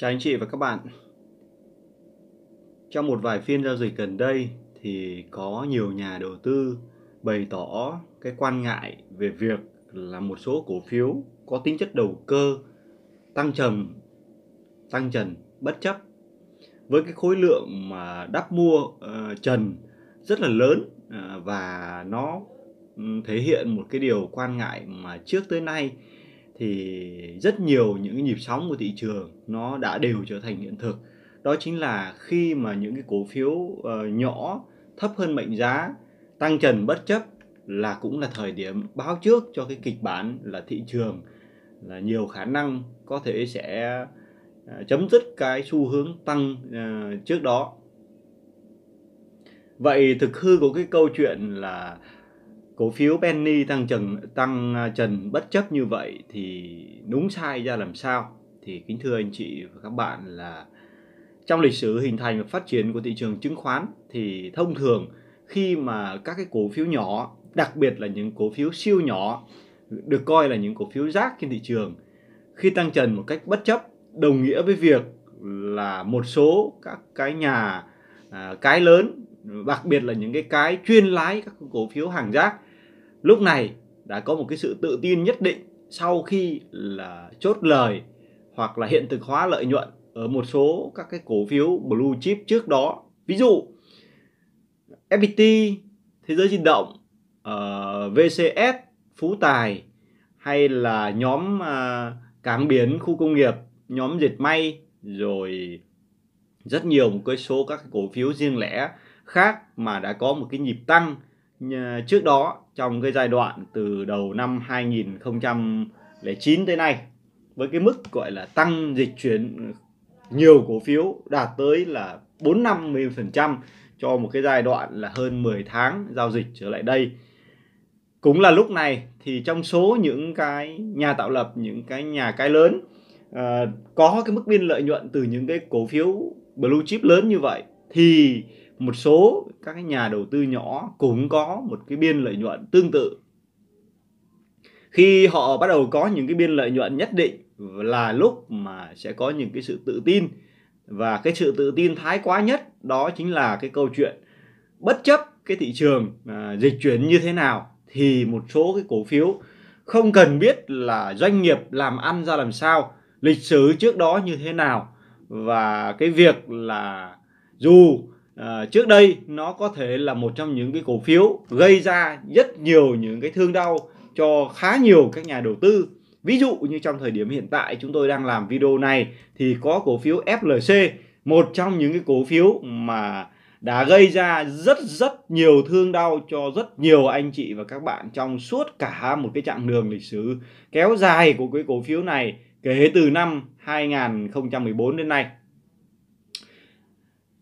Chào anh chị và các bạn Trong một vài phiên giao dịch gần đây thì có nhiều nhà đầu tư bày tỏ cái quan ngại về việc là một số cổ phiếu có tính chất đầu cơ tăng trầm tăng trần bất chấp với cái khối lượng mà đắp mua uh, trần rất là lớn uh, và nó ừ, thể hiện một cái điều quan ngại mà trước tới nay uh, thì rất nhiều những nhịp sóng của thị trường nó đã đều trở thành hiện thực đó chính là khi mà những cái cổ phiếu uh, nhỏ thấp hơn mệnh giá tăng trần bất chấp là cũng là thời điểm báo trước cho cái kịch bản là thị trường là nhiều khả năng có thể sẽ uh, chấm dứt cái xu hướng tăng uh, trước đó vậy thực hư của cái câu chuyện là cổ phiếu penny tăng trần tăng à, trần bất chấp như vậy thì đúng sai ra làm sao thì kính thưa anh chị và các bạn là trong lịch sử hình thành và phát triển của thị trường chứng khoán thì thông thường khi mà các cái cổ phiếu nhỏ đặc biệt là những cổ phiếu siêu nhỏ được coi là những cổ phiếu rác trên thị trường khi tăng trần một cách bất chấp đồng nghĩa với việc là một số các cái nhà à, cái lớn đặc biệt là những cái cái chuyên lái các cổ phiếu hàng rác lúc này đã có một cái sự tự tin nhất định sau khi là chốt lời hoặc là hiện thực hóa lợi nhuận ở một số các cái cổ phiếu blue chip trước đó ví dụ FPT thế giới di động uh, ờ, VCS Phú Tài hay là nhóm uh, cảng biển khu công nghiệp nhóm dệt may rồi rất nhiều một cái số các cổ phiếu riêng lẻ khác mà đã có một cái nhịp tăng trước đó trong cái giai đoạn từ đầu năm 2009 tới nay với cái mức gọi là tăng dịch chuyển nhiều cổ phiếu đạt tới là 450% cho một cái giai đoạn là hơn 10 tháng giao dịch trở lại đây. Cũng là lúc này thì trong số những cái nhà tạo lập, những cái nhà cái lớn uh, có cái mức biên lợi nhuận từ những cái cổ phiếu blue chip lớn như vậy thì một số các cái nhà đầu tư nhỏ cũng có một cái biên lợi nhuận tương tự khi họ bắt đầu có những cái biên lợi nhuận nhất định là lúc mà sẽ có những cái sự tự tin và cái sự tự tin thái quá nhất đó chính là cái câu chuyện bất chấp cái thị trường à, dịch chuyển như thế nào thì một số cái cổ phiếu không cần biết là doanh nghiệp làm ăn ra làm sao lịch sử trước đó như thế nào và cái việc là dù à, trước đây nó có thể là một trong những cái cổ phiếu gây ra rất nhiều những cái thương đau cho khá nhiều các nhà đầu tư ví dụ như trong thời điểm hiện tại chúng tôi đang làm video này thì có cổ phiếu FLC một trong những cái cổ phiếu mà đã gây ra rất rất nhiều thương đau cho rất nhiều anh chị và các bạn trong suốt cả một cái chặng đường lịch sử kéo dài của cái cổ phiếu này kể từ năm 2014 đến nay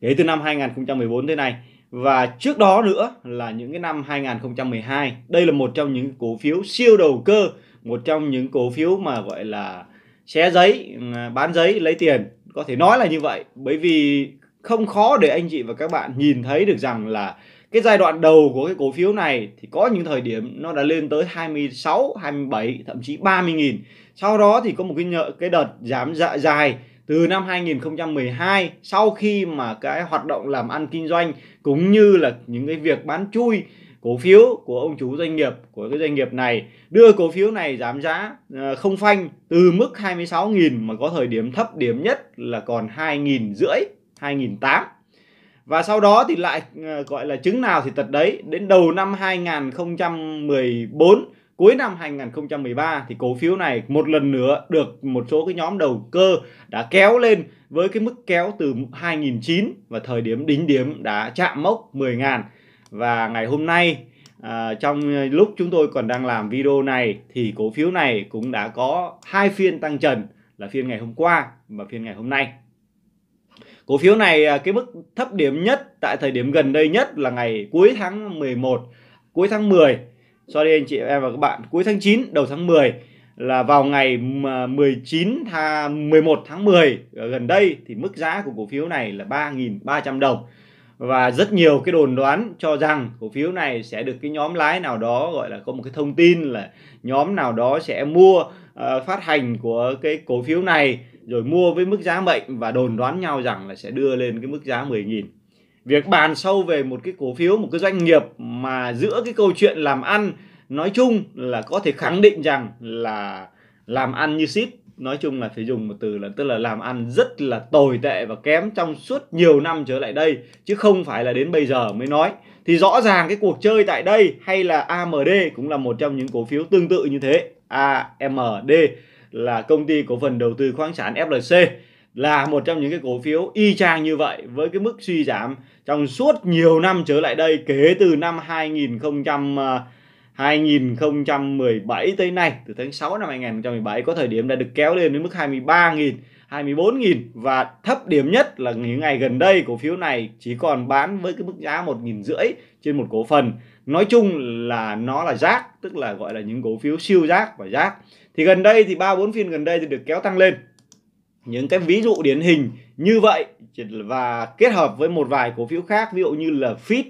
kể từ năm 2014 thế này và trước đó nữa là những cái năm 2012 đây là một trong những cổ phiếu siêu đầu cơ một trong những cổ phiếu mà gọi là xé giấy bán giấy lấy tiền có thể nói là như vậy bởi vì không khó để anh chị và các bạn nhìn thấy được rằng là cái giai đoạn đầu của cái cổ phiếu này thì có những thời điểm nó đã lên tới 26, 27 thậm chí 30 nghìn sau đó thì có một cái nhợ, cái đợt giảm dạ dài từ năm 2012 sau khi mà cái hoạt động làm ăn kinh doanh cũng như là những cái việc bán chui cổ phiếu của ông chủ doanh nghiệp của cái doanh nghiệp này đưa cổ phiếu này giảm giá ờ, không phanh từ mức 26.000 mà có thời điểm thấp điểm nhất là còn 2.000 rưỡi 2008 và sau đó thì lại ờ, gọi là chứng nào thì tật đấy đến đầu năm 2014 cuối năm 2013 thì cổ phiếu này một lần nữa được một số cái nhóm đầu cơ đã kéo lên với cái mức kéo từ 2009 và thời điểm đỉnh điểm đã chạm mốc 10.000 và ngày hôm nay à, trong lúc chúng tôi còn đang làm video này thì cổ phiếu này cũng đã có hai phiên tăng trần là phiên ngày hôm qua và phiên ngày hôm nay cổ phiếu này à, cái mức thấp điểm nhất tại thời điểm gần đây nhất là ngày cuối tháng 11 cuối tháng 10 Sorry anh chị em và các bạn, cuối tháng 9 đầu tháng 10 là vào ngày 19 tha 11 tháng 10 gần đây thì mức giá của cổ phiếu này là 3.300 đồng và rất nhiều cái đồn đoán cho rằng cổ phiếu này sẽ được cái nhóm lái nào đó gọi là có một cái thông tin là nhóm nào đó sẽ mua uh, phát hành của cái cổ phiếu này rồi mua với mức giá mệnh và đồn đoán nhau rằng là sẽ đưa lên cái mức giá 10.000 việc bàn sâu về một cái cổ phiếu một cái doanh nghiệp mà giữa cái câu chuyện làm ăn nói chung là có thể khẳng định rằng là làm ăn như ship nói chung là phải dùng một từ là tức là làm ăn rất là tồi tệ và kém trong suốt nhiều năm trở lại đây chứ không phải là đến bây giờ mới nói thì rõ ràng cái cuộc chơi tại đây hay là AMD cũng là một trong những cổ phiếu tương tự như thế AMD là công ty cổ phần đầu tư khoáng sản FLC là một trong những cái cổ phiếu y chang như vậy với cái mức suy giảm trong suốt nhiều năm trở lại đây kể từ năm 2000 2017 à, tới nay từ tháng 6 năm 2017 có thời điểm đã được kéo lên đến mức 23.000 24.000 và thấp điểm nhất là những ngày gần đây cổ phiếu này chỉ còn bán với cái mức giá 1.000 rưỡi trên một cổ phần nói chung là nó là rác tức là gọi là những cổ phiếu siêu rác và rác thì gần đây thì ba bốn phiên gần đây thì được kéo tăng lên những cái ví dụ điển hình như vậy và kết hợp với một vài cổ phiếu khác ví dụ như là fit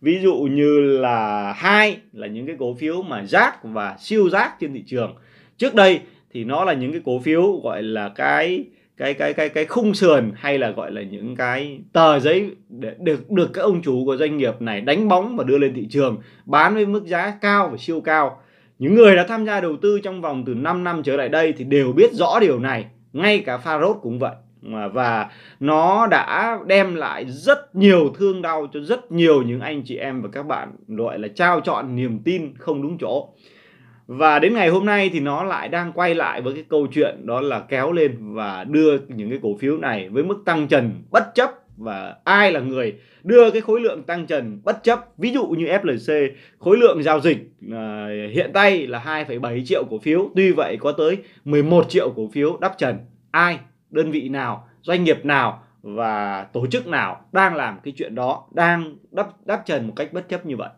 ví dụ như là hai là những cái cổ phiếu mà rác và siêu rác trên thị trường trước đây thì nó là những cái cổ phiếu gọi là cái cái cái cái cái khung sườn hay là gọi là những cái tờ giấy để được được các ông chủ của doanh nghiệp này đánh bóng và đưa lên thị trường bán với mức giá cao và siêu cao những người đã tham gia đầu tư trong vòng từ 5 năm trở lại đây thì đều biết rõ điều này ngay cả Pharos cũng vậy mà và nó đã đem lại rất nhiều thương đau cho rất nhiều những anh chị em và các bạn gọi là trao chọn niềm tin không đúng chỗ và đến ngày hôm nay thì nó lại đang quay lại với cái câu chuyện đó là kéo lên và đưa những cái cổ phiếu này với mức tăng trần bất chấp và ai là người đưa cái khối lượng tăng trần bất chấp ví dụ như FLC khối lượng giao dịch à, hiện tay là 2,7 triệu cổ phiếu tuy vậy có tới 11 triệu cổ phiếu đắp trần ai đơn vị nào doanh nghiệp nào và tổ chức nào đang làm cái chuyện đó đang đắp đắp trần một cách bất chấp như vậy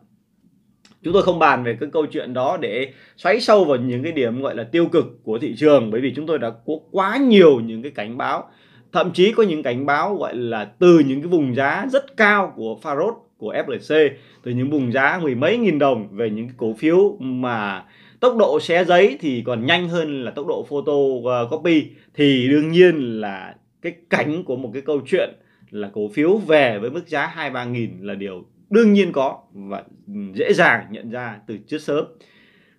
chúng tôi không bàn về cái câu chuyện đó để xoáy sâu vào những cái điểm gọi là tiêu cực của thị trường bởi vì chúng tôi đã có quá nhiều những cái cảnh báo thậm chí có những cảnh báo gọi là từ những cái vùng giá rất cao của Farod của FLC từ những vùng giá mười mấy nghìn đồng về những cổ phiếu mà tốc độ xé giấy thì còn nhanh hơn là tốc độ photo copy thì đương nhiên là cái cảnh của một cái câu chuyện là cổ phiếu về với mức giá hai ba nghìn là điều đương nhiên có và dễ dàng nhận ra từ trước sớm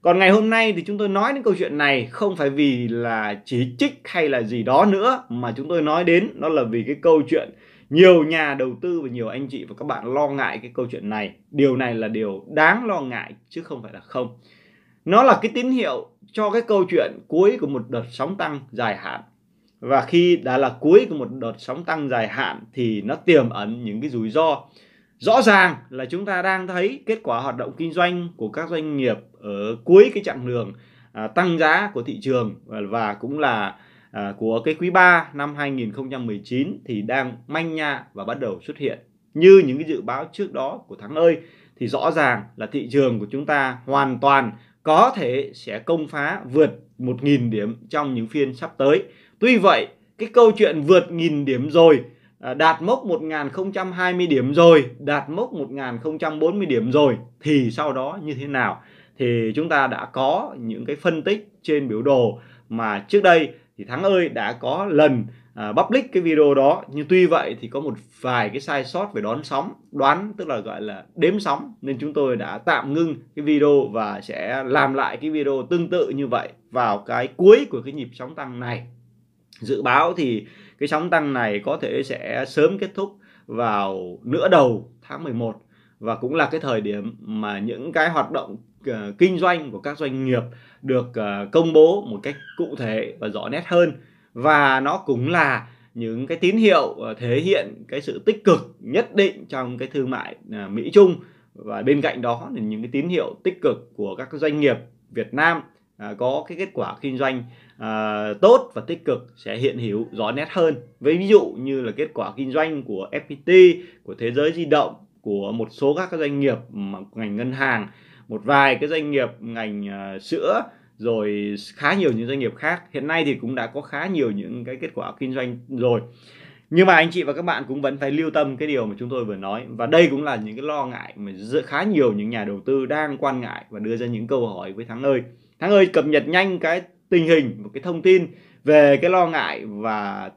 còn ngày hôm nay thì chúng tôi nói đến câu chuyện này không phải vì là chỉ trích hay là gì đó nữa mà chúng tôi nói đến đó là vì cái câu chuyện nhiều nhà đầu tư và nhiều anh chị và các bạn lo ngại cái câu chuyện này điều này là điều đáng lo ngại chứ không phải là không nó là cái tín hiệu cho cái câu chuyện cuối của một đợt sóng tăng dài hạn và khi đã là cuối của một đợt sóng tăng dài hạn thì nó tiềm ẩn những cái rủi ro rõ ràng là chúng ta đang thấy kết quả hoạt động kinh doanh của các doanh nghiệp ở cuối cái chặng đường à, tăng giá của thị trường và, và cũng là à, của cái quý 3 năm 2019 thì đang manh nha và bắt đầu xuất hiện như những cái dự báo trước đó của tháng ơi thì rõ ràng là thị trường của chúng ta hoàn toàn có thể sẽ công phá vượt 1.000 điểm trong những phiên sắp tới. Tuy vậy, cái câu chuyện vượt nghìn điểm rồi, à, đạt mốc 1020 điểm rồi, đạt mốc 1040 điểm rồi thì sau đó như thế nào? thì chúng ta đã có những cái phân tích trên biểu đồ mà trước đây thì Thắng ơi đã có lần à, public cái video đó nhưng tuy vậy thì có một vài cái sai sót về đón sóng đoán tức là gọi là đếm sóng nên chúng tôi đã tạm ngưng cái video và sẽ làm lại cái video tương tự như vậy vào cái cuối của cái nhịp sóng tăng này dự báo thì cái sóng tăng này có thể sẽ sớm kết thúc vào nửa đầu tháng 11 và cũng là cái thời điểm mà những cái hoạt động Ờ, kinh doanh của các doanh nghiệp được ờ, công bố một cách cụ thể và rõ nét hơn và nó cũng là những cái tín hiệu ờ, thể hiện cái sự tích cực nhất định trong cái thương mại Mỹ Trung và bên cạnh đó là những cái tín hiệu tích cực của các doanh nghiệp Việt Nam có cái kết quả kinh doanh tốt và tích cực sẽ hiện hữu rõ nét hơn với ví dụ như là kết quả kinh doanh của FPT của thế giới di động của một số các doanh nghiệp ngành ngân hàng một vài cái doanh nghiệp ngành uh, sữa rồi khá nhiều những doanh nghiệp khác hiện nay thì cũng đã có khá nhiều những cái kết quả kinh doanh rồi nhưng mà anh chị và các bạn cũng vẫn phải lưu tâm cái điều mà chúng tôi vừa nói và đây cũng là những cái lo ngại mà khá nhiều những nhà đầu tư đang quan ngại và đưa ra những câu hỏi với thắng ơi thắng ơi cập nhật nhanh cái tình hình một cái thông tin về cái lo ngại và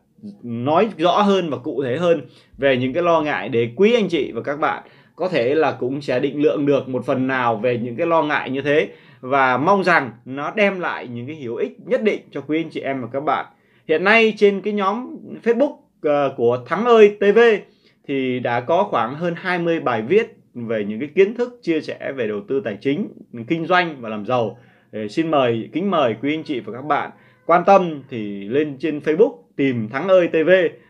nói rõ hơn và cụ thể hơn về những cái lo ngại để quý anh chị và các bạn có thể là cũng sẽ định lượng được một phần nào về những cái lo ngại như thế và mong rằng nó đem lại những cái hữu ích nhất định cho quý anh chị em và các bạn. Hiện nay trên cái nhóm Facebook ờ, của Thắng ơi TV thì đã có khoảng hơn 20 bài viết về những cái kiến thức chia sẻ về đầu tư tài chính, kinh doanh và làm giàu. Để xin mời kính mời quý anh chị và các bạn quan tâm thì lên trên Facebook tìm Thắng ơi TV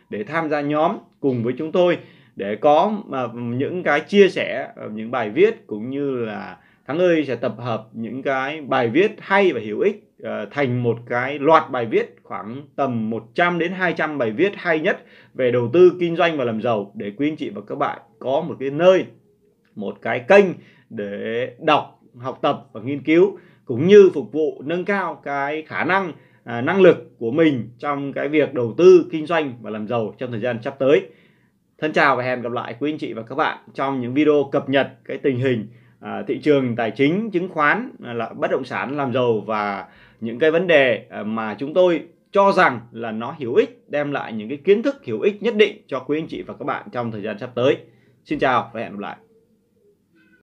để tham gia nhóm cùng với chúng tôi để có mà những cái chia sẻ ờ, những bài viết cũng như là thắng ơi sẽ tập hợp những cái bài viết hay và hữu ích ờ, thành một cái loạt bài viết khoảng tầm 100 đến 200 bài viết hay nhất về đầu tư kinh doanh và làm giàu để quý anh chị và các bạn có một cái nơi một cái kênh để đọc học tập và nghiên cứu cũng như phục vụ nâng cao cái khả năng à, năng lực của mình trong cái việc đầu tư kinh doanh và làm giàu trong thời gian sắp tới Thân chào và hẹn gặp lại quý anh chị và các bạn trong những video cập nhật cái tình hình à, thị trường tài chính, chứng khoán, à, là bất động sản làm giàu và những cái vấn đề à, mà chúng tôi cho rằng là nó hữu ích, đem lại những cái kiến thức hữu ích nhất định cho quý anh chị và các bạn trong thời gian sắp tới. Xin chào và hẹn gặp lại.